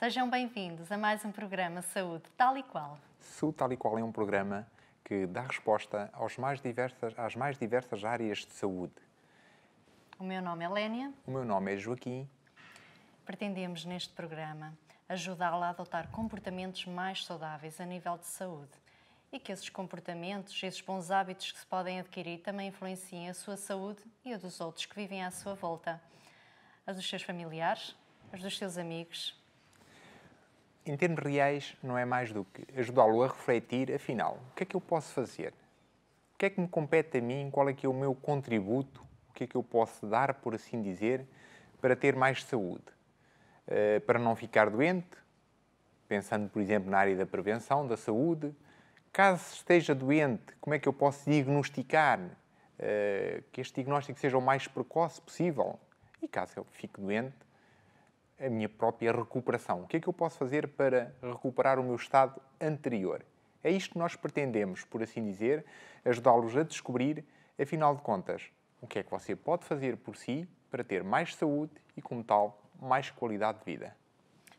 Sejam bem-vindos a mais um programa Saúde Tal e Qual. Saúde Tal e Qual é um programa que dá resposta aos mais diversas, às mais diversas áreas de saúde. O meu nome é Lénia. O meu nome é Joaquim. Pretendemos neste programa ajudá-la a adotar comportamentos mais saudáveis a nível de saúde e que esses comportamentos, esses bons hábitos que se podem adquirir também influenciem a sua saúde e a dos outros que vivem à sua volta, as dos seus familiares, as dos seus amigos em termos reais, não é mais do que ajudá-lo a refletir, afinal, o que é que eu posso fazer? O que é que me compete a mim? Qual é que é o meu contributo? O que é que eu posso dar, por assim dizer, para ter mais saúde? Uh, para não ficar doente? Pensando, por exemplo, na área da prevenção, da saúde. Caso esteja doente, como é que eu posso diagnosticar? Uh, que este diagnóstico seja o mais precoce possível? E caso eu fique doente, a minha própria recuperação. O que é que eu posso fazer para recuperar o meu estado anterior? É isto que nós pretendemos, por assim dizer, ajudá-los a descobrir, afinal de contas, o que é que você pode fazer por si para ter mais saúde e, como tal, mais qualidade de vida.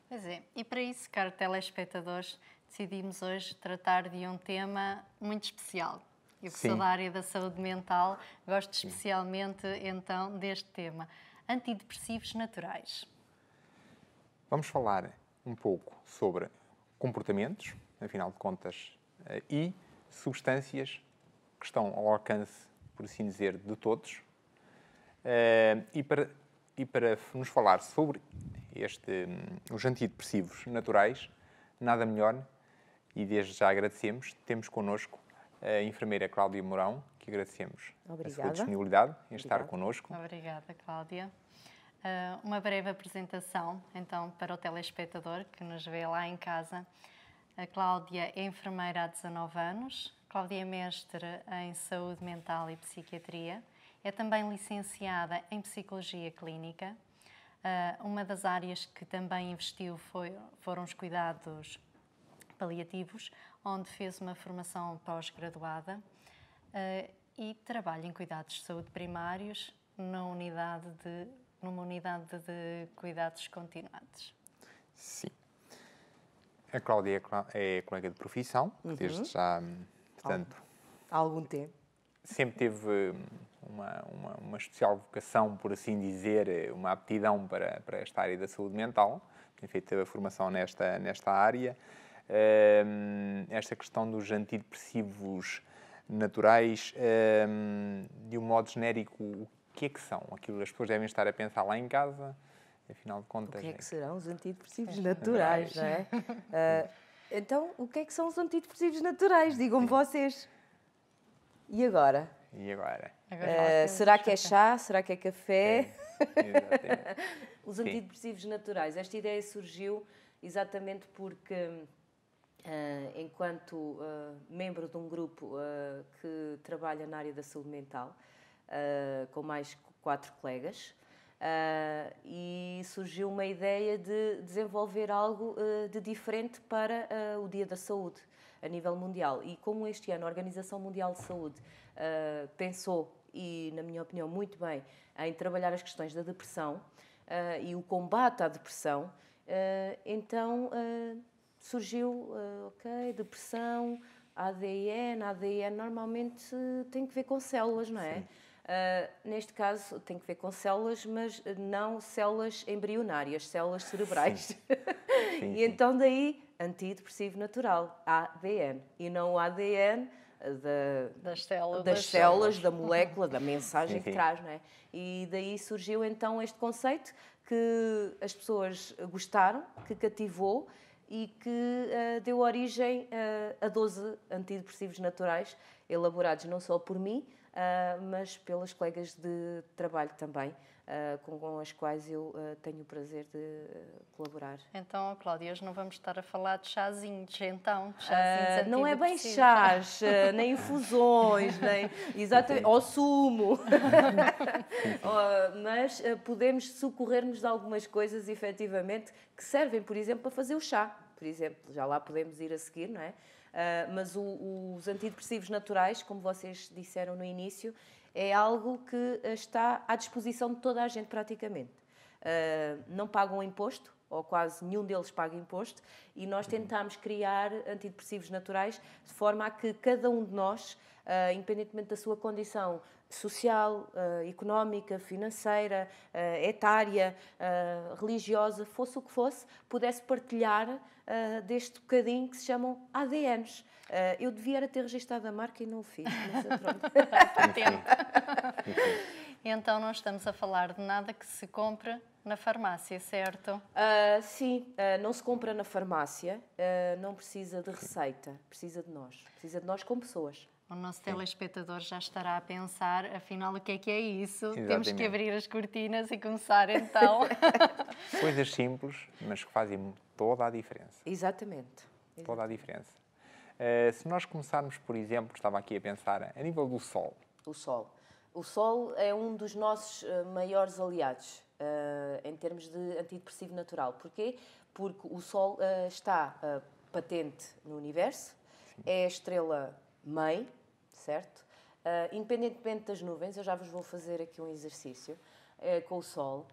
Pois é, e para isso, caros telespectadores, decidimos hoje tratar de um tema muito especial. Eu que sou da área da saúde mental, gosto especialmente então deste tema: antidepressivos naturais. Vamos falar um pouco sobre comportamentos, afinal de contas, eh, e substâncias que estão ao alcance, por assim dizer, de todos. Eh, e para, e para nos falar sobre este, hum, os antidepressivos naturais, nada melhor, e desde já agradecemos, temos connosco a enfermeira Cláudia Mourão, que agradecemos Obrigada. a sua disponibilidade em Obrigada. estar connosco. Obrigada, Cláudia. Uh, uma breve apresentação, então, para o telespectador que nos vê lá em casa. A Cláudia é enfermeira há 19 anos, Cláudia é mestre em saúde mental e psiquiatria, é também licenciada em psicologia clínica. Uh, uma das áreas que também investiu foi, foram os cuidados paliativos, onde fez uma formação pós-graduada uh, e trabalha em cuidados de saúde primários na unidade de numa unidade de cuidados continuados. Sim. A Cláudia é, é colega de profissão, uhum. desde já, hum, portanto... Há algum tempo. Sempre teve hum, uma, uma, uma, especial vocação, por assim dizer, eh, uma aptidão para, para esta área da saúde mental. Tem feito a formação nesta, nesta área. Um, esta questão dos antidepressivos naturais, um, de um modo genérico, o que é que são? Aquilo as pessoas devem estar a pensar lá em casa, afinal de contas. O que é que é serão os antidepressivos naturais, não é? uh, então, o que é que são os antidepressivos naturais? Digam-me vocês. E agora? E agora? uh, será que é chá? Será que é café? É, Sim, os antidepressivos Sim. naturais. Esta ideia surgiu exatamente porque, uh, enquanto uh, membro de um grupo que trabalha na área da saúde mental, ah, com mais quatro colegas. Uh, e surgiu uma ideia de desenvolver algo uh, de diferente para uh, o Dia da Saúde a nível mundial. E como este ano a Organização Mundial de Saúde pensou, e na minha opinião muito bem, em trabalhar as questões da depressão e o combate à depressão, então surgiu, ok, depressão, ADN, ADN normalmente tem que ver com células, não é? Sim. Ah, neste caso, tem que ver com células, mas não células embrionárias, células cerebrais. Sim. Sim, e então daí, antidepressivo natural, ADN, e não o ADN da, das células, das células, da molécula, da mensagem que traz, não é? E daí surgiu então este conceito que as pessoas gostaram, que cativou e que uh, deu origem uh, a 12 antidepressivos naturais elaborados não só por mim, ah, mas pelas colegas de trabalho também, ah, com, as quais eu ah, tenho o prazer de colaborar. Então, Cláudia, hoje não vamos estar a falar de chazinhos, então. Chazinhos não é bem possível. chás, nem infusões, nem exatamente, ou sumo. mas podemos socorrer-nos de algumas coisas, efetivamente, que servem, por exemplo, para fazer o chá por exemplo, já lá podemos ir a seguir, não é? Uh, mas o, os antidepressivos naturais, como vocês disseram no início, é algo que ah, está à disposição de toda a gente praticamente. Uh, não pagam imposto, ou quase nenhum deles paga imposto, e nós uhum. tentámos criar antidepressivos naturais de forma a que cada um de nós, uh, independentemente da sua condição social, uh, económica, financeira, uh, etária, religiosa, fosse o que fosse, pudesse partilhar deste bocadinho que se chamam ADNs. eu devia ter registado a marca e não o fiz, mas é Então não estamos a falar de nada que se compra na farmácia, certo? Uh, sim, uh, não se compra na farmácia, uh, não precisa de receita, precisa de nós, precisa de nós como pessoas. O nosso telespectador já estará a pensar, afinal, o que é que é isso? Exatamente. Temos que abrir as cortinas e começar então. Coisas simples, mas que fazem toda a diferença. Exatamente. Toda a diferença. Uh, se nós começarmos, por exemplo, estava aqui a pensar, a nível do sol. O sol. O sol é um dos nossos eh, maiores aliados eh, em termos de antidepressivo natural. Porquê? Porque o sol eh, está patente no universo, é a estrela mãe, certo? independentemente das nuvens, eu já vos vou fazer aqui um exercício com o sol.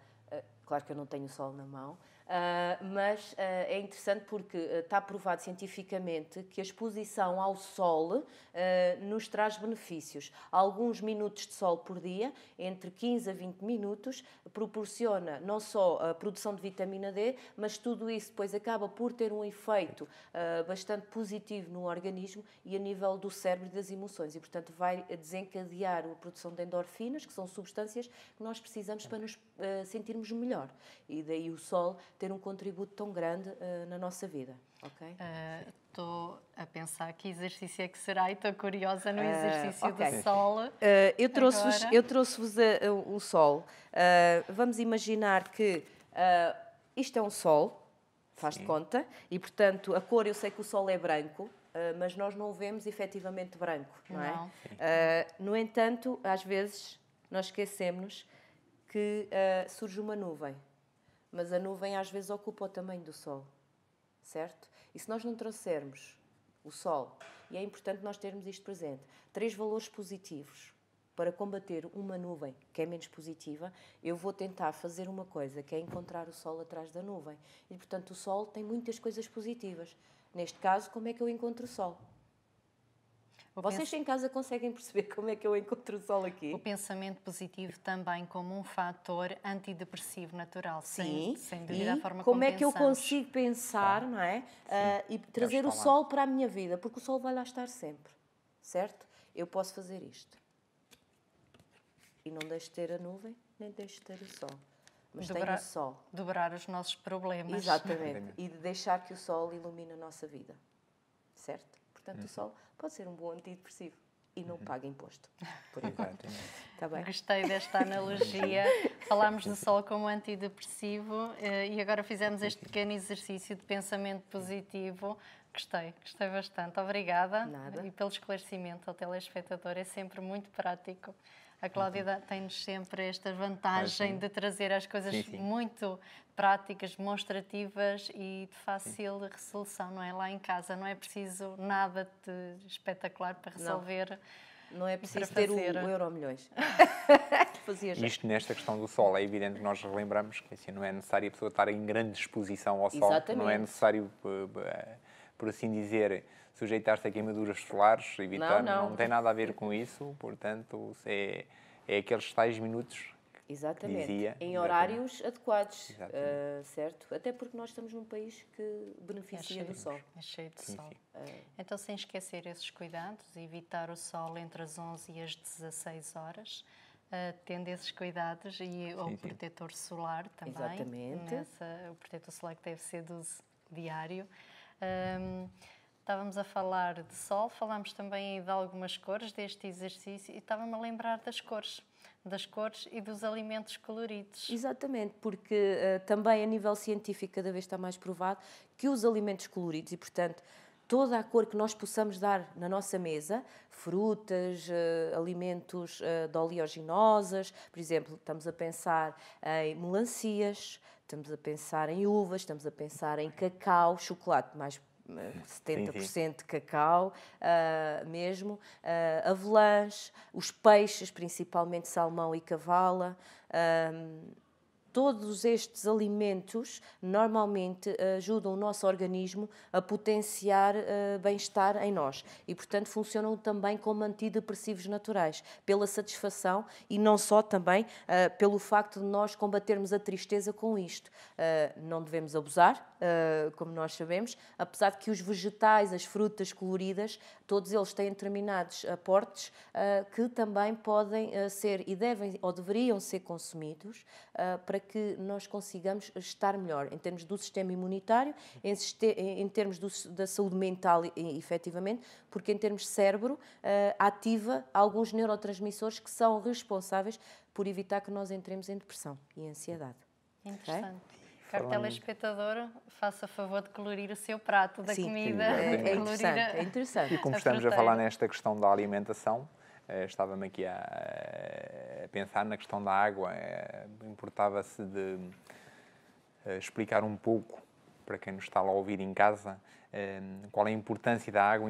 claro que eu não tenho o sol na mão, Uh, mas uh, é interessante porque ah, está uh, provado cientificamente que a exposição ao sol nos traz benefícios. Alguns minutos de sol por dia, entre 15 a 20 minutos, proporciona não só a produção de vitamina D, mas tudo isso depois acaba por ter um efeito bastante positivo no organismo e a nível do cérebro e das emoções. E, portanto, vai desencadear a produção de endorfinas, que são substâncias que nós precisamos para nos sentirmos melhor. E daí o sol ter um contributo tão grande uh, na nossa vida, ok? Estou uh, a pensar que exercício é que será e estou curiosa no eh, exercício okay. do sol. Eh, eu trouxe-vos eu trouxe-vos um sol. vamos imaginar que isto é um sol, faz de conta, e portanto a cor eu sei que o sol é branco, Uh, mas nós não o vemos efetivamente branco, não, é? não. é? Uh, no entanto, às vezes nós esquecemos que uh, surge uma nuvem mas a nuvem às vezes ocupa o tamanho do Sol, certo? E se nós não trouxermos o Sol, e é importante nós termos isto presente, três valores positivos para combater uma nuvem que é menos positiva, eu vou tentar fazer uma coisa, que é encontrar o Sol atrás da nuvem. E, portanto, o Sol tem muitas coisas positivas. Neste caso, como é que eu encontro o Sol? Vocês pens... em casa conseguem perceber como é que eu encontro o sol aqui? O pensamento positivo também como um fator antidepressivo natural. Sim. Sem, sem dúvida, e a forma como, como é que eu consigo pensar, claro. não é? Uh, e trazer o sol para a minha vida, porque o sol vai lá estar sempre, certo? Eu posso fazer isto. E não deixo de ter a nuvem, nem deixo de ter o sol. Mas dobrar, o sol. Dobrar os nossos problemas. Exatamente. e deixar que o sol ilumine a nossa vida, certo? Portanto, uhum. o sol pode ser um bom antidepressivo e não uhum. paga imposto. Por enquanto. É? tá bem? Gostei desta analogia. Falámos do sol como antidepressivo eh, e agora fizemos este pequeno exercício de pensamento positivo. Gostei, gostei bastante. Obrigada. Nada. E pelo esclarecimento ao telespectador, é sempre muito prático. A Cláudia tem-nos sempre esta vantagem ah, de trazer as coisas sim, sim. muito práticas, demonstrativas e de fácil resolução, não é? Lá em casa não é preciso nada de espetacular para resolver. Não, não é preciso ter fazer. o euro milhões. Fazia já. Isto nesta questão do sol, é evidente que nós relembramos que assim, não é necessário a pessoa estar em grande exposição ao Exatamente. sol, não é necessário, eh, eh, por assim dizer, sujeitar-se a queimaduras solares, evitar, não, não. não tem nada a ver com isso, portanto, é, é aqueles tais minutos Exatamente. Dizia, em horários adequados, uh, certo? Até porque nós estamos num país que beneficia é do sol. É cheio de sim, sol. Sim. Uh, então, sem esquecer esses cuidados, evitar o sol entre as 11 e as 16 horas, uh, tendo esses cuidados e o protetor solar também. Exatamente. Nessa, o protetor solar que deve ser do diário. Um, ehm, estávamos a falar de sol, falámos também de algumas cores deste exercício e estava-me a lembrar das cores das cores e dos alimentos coloridos. Exatamente, porque uh, também a nível científico cada vez está mais provado que os alimentos coloridos e, portanto, toda a cor que nós possamos dar na nossa mesa, frutas, uh, alimentos uh, de oleaginosas, por exemplo, estamos a pensar em melancias, estamos a pensar em uvas, estamos a pensar em cacau, chocolate mais 70% sim, sim. de cacau uh, mesmo, uh, avelãs, os peixes, principalmente salmão e cavala. Uh, todos estes alimentos normalmente ajudam o nosso organismo a potenciar uh, bem-estar em nós e, portanto, funcionam também como antidepressivos naturais, pela satisfação e não só também uh, pelo facto de nós combatermos a tristeza com isto. Uh, não devemos abusar, ah, como nós sabemos, apesar de que os vegetais, as frutas coloridas, todos eles têm determinados aportes ah, ah, que também podem ser e devem ou deveriam ser consumidos para que nós consigamos estar melhor em termos do sistema imunitário, em, termos do, da saúde mental, e, efetivamente, porque em termos de cérebro ativa alguns neurotransmissores que são responsáveis por evitar que nós entremos em depressão e ansiedade. É interessante. Okay? Caro telespectador, faça favor de colorir o seu prato da Sim, comida. É, eh, é, interessante, é interessante. E como estamos a, a falar nesta questão da alimentação, eh, estava-me aqui a, eh, a, pensar na questão da água. Importava-se de explicar um pouco para quem nos está lá a ouvir em casa qual é a importância da água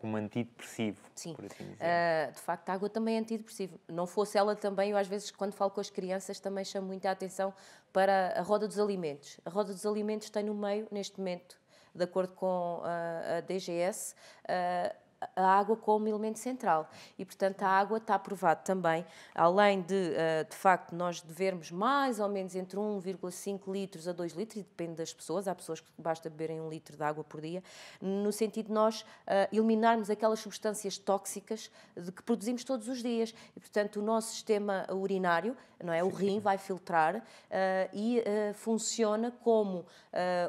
como antidepressivo. Sim, assim uh, de facto a água também é antidepressivo. Não fosse ela também, eu às vezes quando falo com as crianças também chamo muita atenção para a roda dos alimentos. A roda dos alimentos tem no meio, neste momento, de acordo com uh, a DGS, uh, ah, a água como elemento central. E, portanto, a água está aprovada também, além de, eh, de facto, nós devermos mais ou menos entre 1,5 litros a 2 litros, e depende das pessoas, há pessoas que basta beberem 1 litro de água por dia, no sentido de nós eh, eliminarmos aquelas substâncias tóxicas de que produzimos todos os dias. E, portanto, o nosso sistema urinário, não é? o rim, vai filtrar eh, e funciona como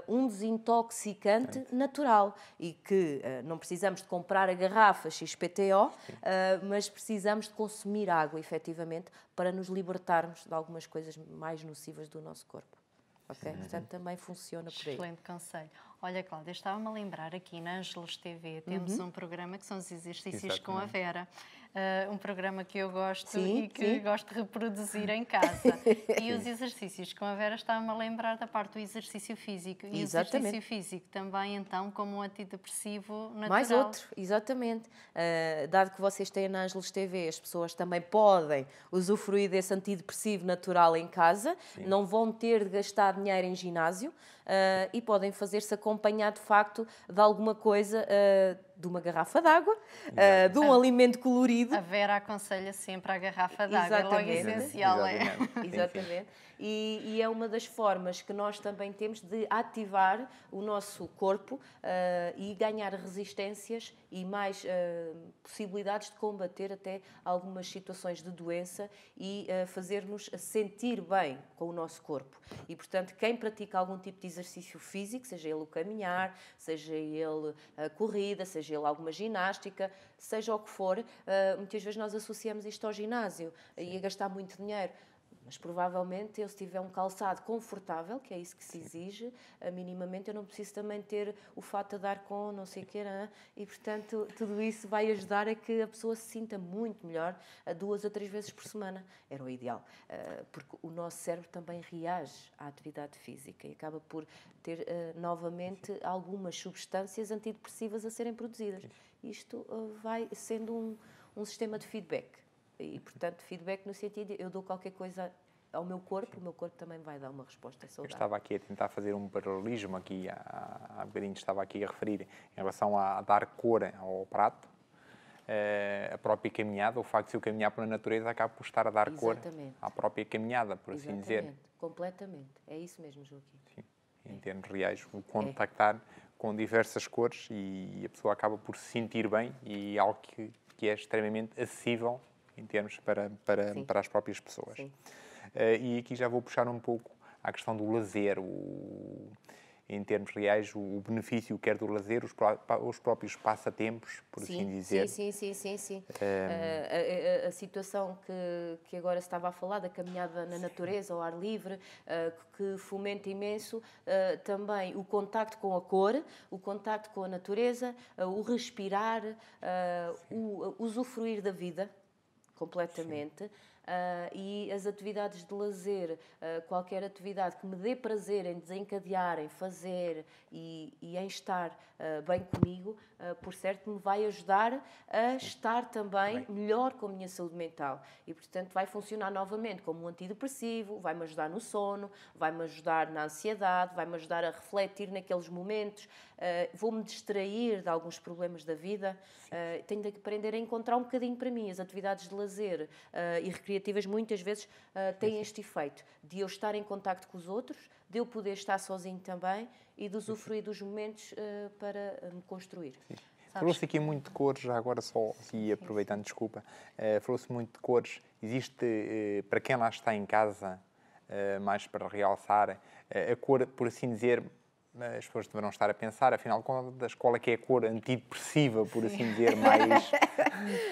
um desintoxicante natural e que não precisamos de comprar a garrafa XPTO, uh, eh, mas precisamos de consumir água, efetivamente, para nos libertarmos de algumas coisas mais nocivas do nosso corpo. Okay? Portanto, também funciona por aí. Excelente conselho. Olha, Cláudia, estava-me a lembrar aqui na Ângelos TV, temos uhum. um programa que são os exercícios Exatamente. com a Vera uh, um programa que eu gosto sim, e que sim. gosto de reproduzir em casa. e os exercícios como a Vera está-me a lembrar da parte do exercício físico. E exatamente. o exercício físico também, então, como um antidepressivo natural. Mais outro, exatamente. Uh, dado que vocês têm na Ângeles TV, as pessoas também podem usufruir desse antidepressivo natural em casa, sim. não vão ter de gastar dinheiro em ginásio uh, e podem fazer-se acompanhar, de facto, de alguma coisa de uma garrafa d'água, uh, de um a, alimento colorido. A Vera aconselha sempre a garrafa d'água, é logo essencial. Exatamente. É. Exatamente. E, e, é uma das formas que nós também temos de ativar o nosso corpo uh, e ganhar resistências e mais uh, possibilidades de combater até algumas situações de doença e uh, fazer-nos sentir bem com o nosso corpo. E, portanto, quem pratica algum tipo de exercício físico, seja ele o caminhar, seja ele a corrida, seja gelo, alguma ginástica, seja o que for, eh, muitas vezes nós associamos isto ao ginásio Sim. e a gastar muito dinheiro. Mas provavelmente eu, se tiver um calçado confortável, que é isso que se exige, eh, minimamente eu não preciso também ter o fato de dar com não sei o que era. É? E, portanto, tudo isso vai ajudar a que a pessoa se sinta muito melhor eh, duas ou três vezes por semana. Era o ideal. Eh, porque o nosso cérebro também reage à atividade física e acaba por ter novamente algumas substâncias antidepressivas a serem produzidas. Isto vai sendo um, um sistema de feedback e, portanto, feedback no sentido eu dou qualquer coisa ao meu corpo, Sim. o meu corpo também vai dar uma resposta saudável. Eu estava aqui a tentar fazer um paralelismo aqui, há bocadinho estava aqui a referir, em relação a dar cor ao prato, eh, a própria caminhada, o facto de eu caminhar pela natureza acaba por estar a dar Exatamente. cor à própria caminhada, por assim Exatamente. dizer. Completamente, é isso mesmo, Joaquim. Sim, em é. termos reais, o é. contactar é. com diversas cores e a pessoa acaba por se sentir bem e é algo que, que é extremamente acessível em termos para, para, para as próprias pessoas. Uh, e aqui já vou puxar um pouco à questão do lazer, o, em termos reais, o, benefício quer do lazer, os, os próprios passatempos, por assim sim, assim dizer. Sim, sim, sim, sim. Um... Eh, eh, a, a, a, situação que, que agora estava a falar, da caminhada na sim. natureza, ao ar livre, uh, que fomenta imenso uh, também o contacto com a cor, o contacto com a natureza, uh, o respirar, o usufruir da vida, completamente. Sim. Ah, e as atividades de lazer, ah, qualquer atividade que me dê prazer em desencadear, em fazer e, e em estar ah, bem comigo, por certo me vai ajudar a estar também bem. melhor com a minha saúde mental. E, portanto, vai funcionar novamente como um antidepressivo, vai-me ajudar no sono, vai-me ajudar na ansiedade, vai-me ajudar a refletir naqueles momentos, uh, vou-me distrair de alguns problemas da vida. Uh, tenho de aprender a encontrar um bocadinho para mim as atividades de lazer uh, e recreativas criativas muitas vezes uh, têm este efeito de eu estar em contacto com os outros, de eu poder estar sozinho também e de usufruir dos momentos uh, para ah, me construir. Falou-se aqui muito de cores, já agora só, e aproveitando, desculpa, uh, falou-se muito de cores. Existe, eh, para quem lá está em casa, eh, mais para realçar, a cor, por assim dizer, as pessoas deverão estar a pensar, afinal de contas, qual é que é a cor antidepressiva, por assim dizer, mais... ah, mais...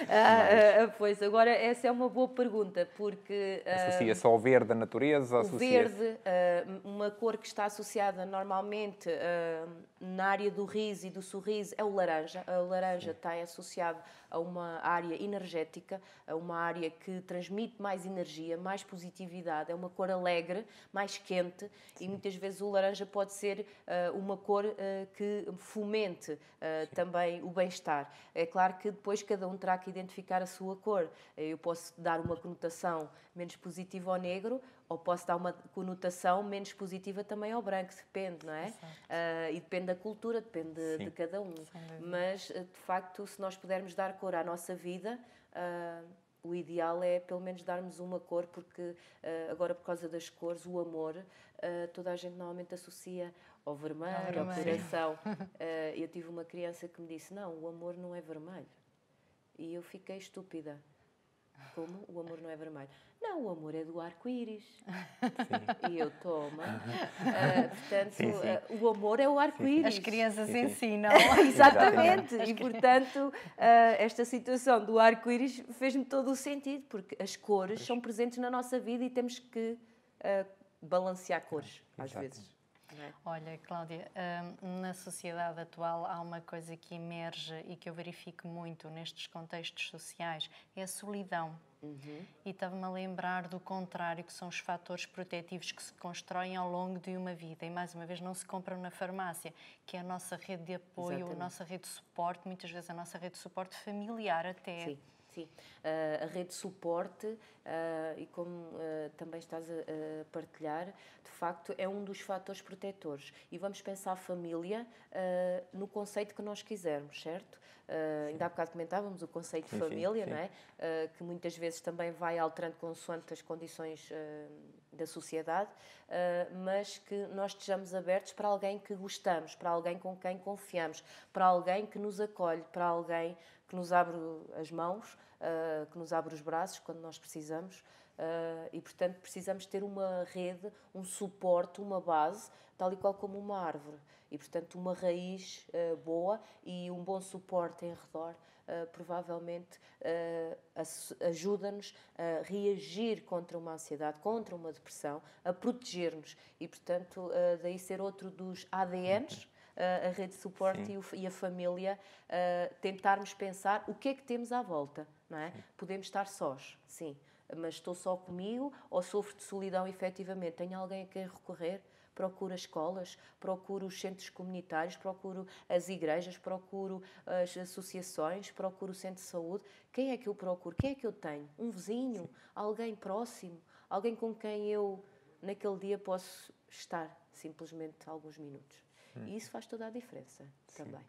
Ah, pois, agora essa é uma boa pergunta, porque... Ah, associa-se ao verde, à natureza, o verde, ah, uma cor que está associada normalmente na área do riso e do sorriso, é o laranja. O laranja Sim. associado a uma área energética, a uma área que transmite mais energia, mais positividade, é uma cor alegre, mais quente Sim. e muitas vezes o laranja pode ser uh, uma cor uh, que fomente uh, também o bem-estar. É claro que depois cada um terá que identificar a sua cor. Eu posso dar uma conotação menos positiva ao negro ou posso dar uma conotação menos positiva também ao branco, depende, não é? Uh, e depende da cultura, depende de, de cada um. Mas, ah, de facto, se nós pudermos dar cor à nossa vida, uh, o ideal é pelo menos darmos uma cor, porque uh, agora, por causa das cores, o amor, toda a gente normalmente associa ao vermelho, ao vermelho. eu tive uma criança que me disse: Não, o amor não é vermelho. E eu fiquei estúpida como? O amor não é vermelho. Não, o amor é do arco-íris. E eu tomo. Uh, portanto, sim, sim. Uh, o amor é o arco-íris. As crianças sim, ensinam. Exatamente. e, portanto, uh, esta situação do arco-íris fez-me todo o sentido, porque as cores pois. são presentes na nossa vida e temos que balancear cores, às Exato. vezes. Olha, Cláudia, hum, na sociedade atual há uma coisa que emerge e que eu verifico muito nestes contextos sociais, é a solidão. Uhum. E estava-me a lembrar do contrário, que são os fatores protetivos que se constroem ao longo de uma vida. E mais uma vez, não se compram na farmácia, que é a nossa rede de apoio, Exatamente. a nossa rede de suporte, muitas vezes a nossa rede de suporte familiar até. Sim eh, a rede de suporte, eh, e como eh, também estás a partilhar, de facto é um dos fatores protetores. E vamos pensar a família no conceito que nós quisermos, certo? Uh, ainda há bocado comentávamos o conceito de família, sim, sim. não é? Uh, que muitas vezes também vai alterando consoante as condições uh, da sociedade, ah, mas que nós estejamos abertos para alguém que gostamos, para alguém com quem confiamos, para alguém que nos acolhe, para alguém que nos abre as mãos, ah, que nos abre os braços quando nós precisamos. Ah, e, portanto, precisamos ter uma rede, um suporte, uma base, tal e qual como uma árvore. E, portanto, uma raiz boa e um bom suporte em redor eh, provavelmente uh, ajuda-nos a reagir contra uma ansiedade, contra uma depressão, a proteger-nos. E, portanto, uh, daí ser outro dos ADNs. A rede de suporte e, o, e, a família, tentarmos pensar o que é que temos à volta, não é? Podemos estar sós, sim, mas estou só comigo ou sofro de solidão efetivamente? Tenho alguém a quem recorrer? procuro as escolas, procuro os centros comunitários, procuro as igrejas, procuro as associações, procuro o centro de saúde. Quem é que eu procuro? Quem é que eu tenho? Um vizinho? Alguém próximo? Alguém com quem eu, naquele dia, posso estar simplesmente alguns minutos? Hum. E isso faz toda a diferença Sim. também.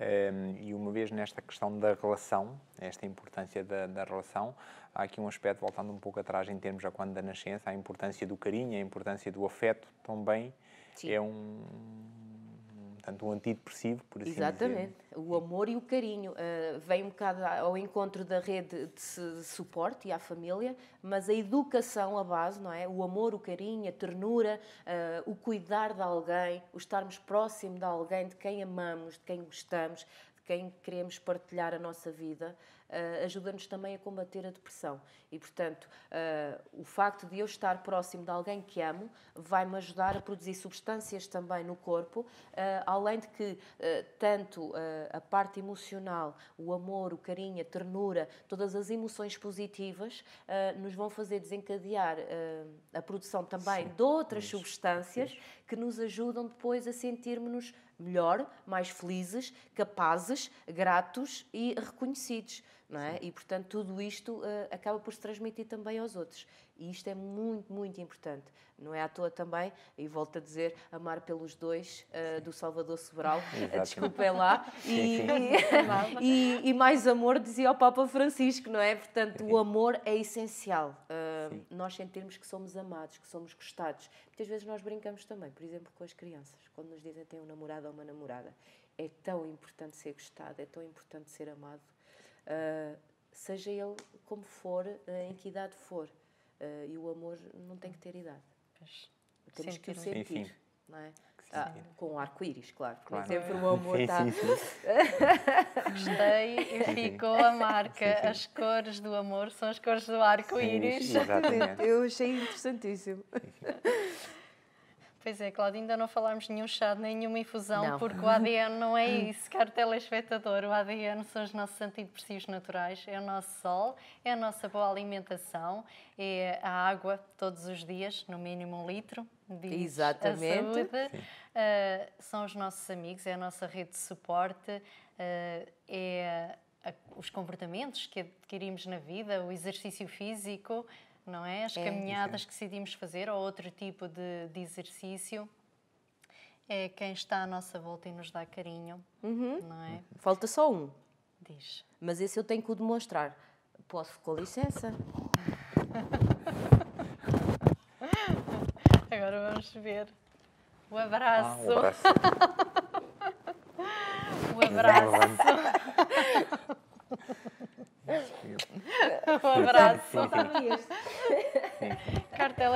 Ehm, e uma vez nesta questão da relação, esta importância da, da relação, há aqui um aspecto, voltando um pouco atrás em termos já quando da nascença, a importância do carinho, a importância do afeto também Sim. é um, Portanto, um antidepressivo, por assim Exatamente. dizer. O amor e o carinho. Uh, vem um bocado ao encontro da rede de suporte e à família, mas a educação, a base, não é? O amor, o carinho, a ternura, uh, o cuidar de alguém, o estarmos próximo de alguém, de quem amamos, de quem gostamos, quem queremos partilhar a nossa vida, uh, ajuda-nos também a combater a depressão. E, portanto, uh, o facto de eu estar próximo de alguém que amo vai-me ajudar a produzir substâncias também no corpo, uh, além de que tanto a parte emocional, o amor, o carinho, a ternura, todas as emoções positivas nos vão fazer desencadear a produção também Sim. de outras Isso. substâncias Isso. que nos ajudam depois a sentirmos-nos melhor, mais felizes, capazes, gratos e reconhecidos. Não é? E, portanto, tudo isto uh, acaba por se transmitir também aos outros. E isto é muito, muito importante. Não é à toa também, e volto a dizer, amar pelos dois, uh, do Salvador Sobral, desculpem lá, e, e, e, mais amor, dizia o Papa Francisco, não é? Portanto, o amor é essencial. Uh, nós sentirmos que somos amados, que somos gostados. Muitas vezes nós brincamos também, por exemplo, com as crianças, quando nos dizem tem um namorado ou uma namorada. É tão importante ser gostado, é tão importante ser amado, uh, seja ele como for, uh, em que idade for. Uh, e o amor não tem que ter idade. Mas, Temos sentir. que o sentir. Enfim. Não é? Ah, com arco-íris, claro. claro. Sempre o amor está. Gostei e ficou a marca. Sim, sim. As cores do amor são as cores do arco-íris. Eu achei interessantíssimo. Pois é, Cláudia, ainda não falámos nenhum chá, de nenhuma infusão, não. porque o ADN não é isso, caro telespectador. O ADN são os nossos antidepressivos naturais, é o nosso sol, é a nossa boa alimentação, é a água todos os dias, no mínimo um litro, diz Exatamente. Uh, são os nossos amigos, é a nossa rede de suporte, uh, é a, os comportamentos que adquirimos na vida, o exercício físico, não é? As é, caminhadas que decidimos fazer ou outro tipo de, de, exercício. É quem está à nossa volta e nos dá carinho, uhum. não é? Uhum. Falta só um. Diz. Mas esse eu tenho que o demonstrar. Posso, com licença. Agora vamos ver. O abraço. Ah, o abraço. o abraço. o abraço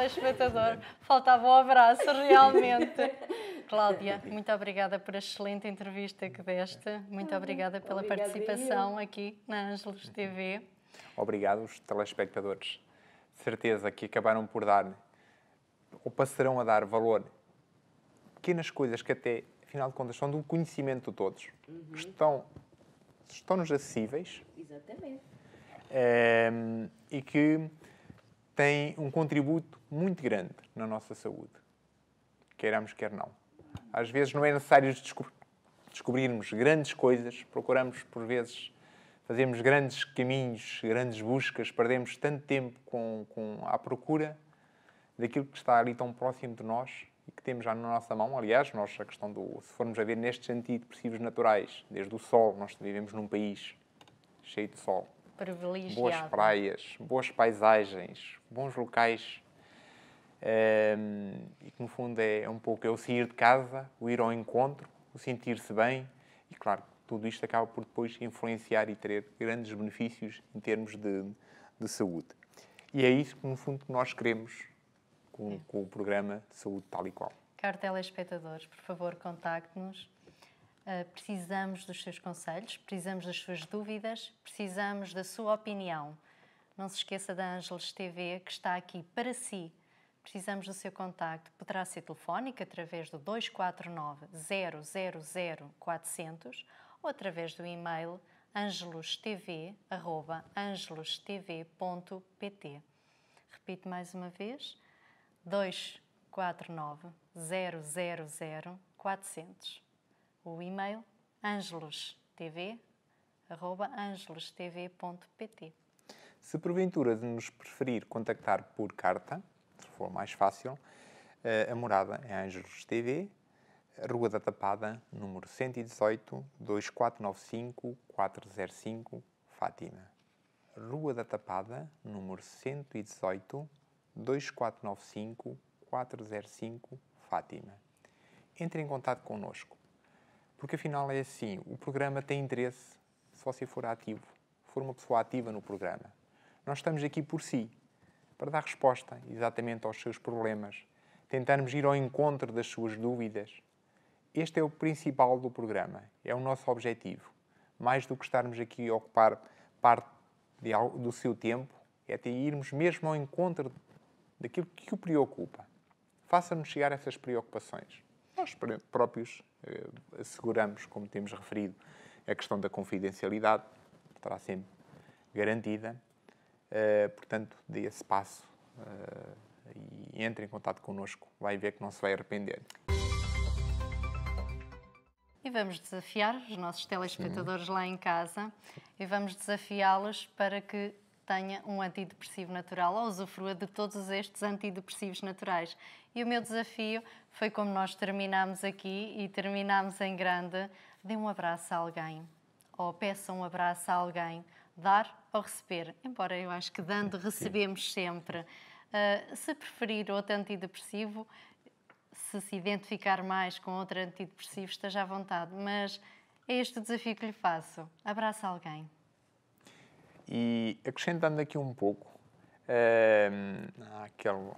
telespectador. Faltava o abraço, realmente. Cláudia, muito obrigada por a excelente entrevista que deste. Muito ah, obrigada pela participação aqui na Ângelos TV. Obrigado, os telespectadores. De certeza que acabaram por dar, ou passarão a dar valor, pequenas coisas que até, afinal de contas, são do conhecimento de todos. Uhum. Estão, estão-nos acessíveis. Exatamente. É, e que tem um contributo muito grande na nossa saúde, queiramos, quer não. Às vezes não é necessário descobrirmos grandes coisas, procuramos, por vezes, fazemos grandes caminhos, grandes buscas, perdemos tanto tempo com, com, à procura daquilo que está ali tão próximo de nós e que temos já na nossa mão. Aliás, nós, a questão do. Se formos a ver neste sentido, naturais, desde o sol, nós vivemos num país cheio de sol, privilegiado. Boas praias, boas paisagens, bons locais. Um, ehm, e que, no fundo, é, é um pouco é o sair de casa, o ir ao encontro, o sentir-se bem. E, claro, tudo isto acaba por depois influenciar e ter grandes benefícios em termos de, de saúde. E é isso que, no fundo, nós queremos com, com o programa de saúde tal e qual. Caro telespectadores, por favor, contacte-nos eh, precisamos dos seus conselhos, precisamos das suas dúvidas, precisamos da sua opinião. Não se esqueça da Ângeles TV, que está aqui para si. Precisamos do seu contacto. Poderá ser telefónico através do 249 000 400 ou através do e-mail angelostv.angelostv.pt Repito mais uma vez, 249 000 400 o e-mail angelostv.pt. Se porventura de nos preferir contactar por carta, se for mais fácil, eh, a morada é Angelos TV, Rua da Tapada, número 118, 2495 405, Fátima. Rua da Tapada, número 118, 2495 405, Fátima. Entre em contato conosco porque afinal é assim, o programa tem interesse se você for ativo, for uma pessoa ativa no programa. Nós estamos aqui por si, para dar resposta exatamente aos seus problemas, tentarmos ir ao encontro das suas dúvidas. Este é o principal do programa, é o nosso objetivo. Mais do que estarmos aqui a ocupar parte de, do seu tempo, é até irmos mesmo ao encontro daquilo que o preocupa. Faça-nos chegar essas preocupações. Nós próprios eh, asseguramos, como temos referido, a questão da confidencialidade, que estará sempre garantida. Eh, portanto, dê esse passo eh, e entre em contato connosco, vai ver que não se vai arrepender. E vamos desafiar os nossos telespectadores Sim. lá em casa e vamos desafiá-los para que tenha um antidepressivo natural ou usufrua de todos estes antidepressivos naturais. E o meu desafio foi como nós terminamos aqui e terminamos em grande: dê um abraço a alguém ou peça um abraço a alguém, dar ou receber. Embora eu acho que dando recebemos sempre. Uh, se preferir outro antidepressivo, se se identificar mais com outro antidepressivo, esteja à vontade. Mas é este o desafio que lhe faço: abraça alguém. E acrescentando aqui um pouco, hum, aquele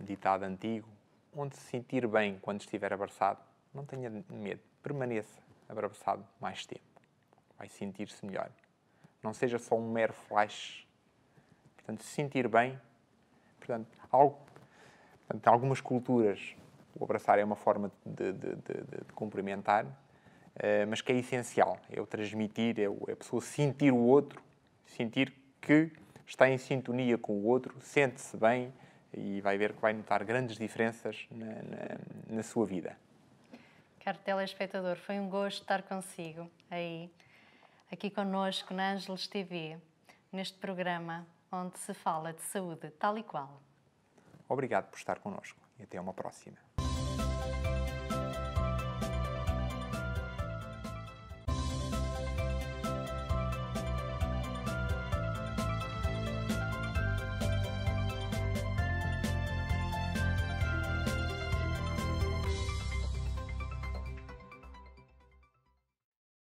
ditado antigo, onde se sentir bem quando estiver abraçado, não tenha medo, permaneça abraçado mais tempo. Vai sentir-se melhor. Não seja só um mero flash. Portanto, se sentir bem, portanto, algo, portanto, algumas culturas o abraçar é uma forma de, de, de, de cumprimentar, eh, mas que é essencial. É o transmitir, é, o, é a pessoa sentir o outro sentir que está em sintonia com o outro, sente-se bem e vai ver que vai notar grandes diferenças na, na, na sua vida. Caro telespectador, foi um gosto estar consigo aí, aqui conosco na Ângeles TV, neste programa onde se fala de saúde tal e qual. Obrigado por estar connosco e até uma próxima.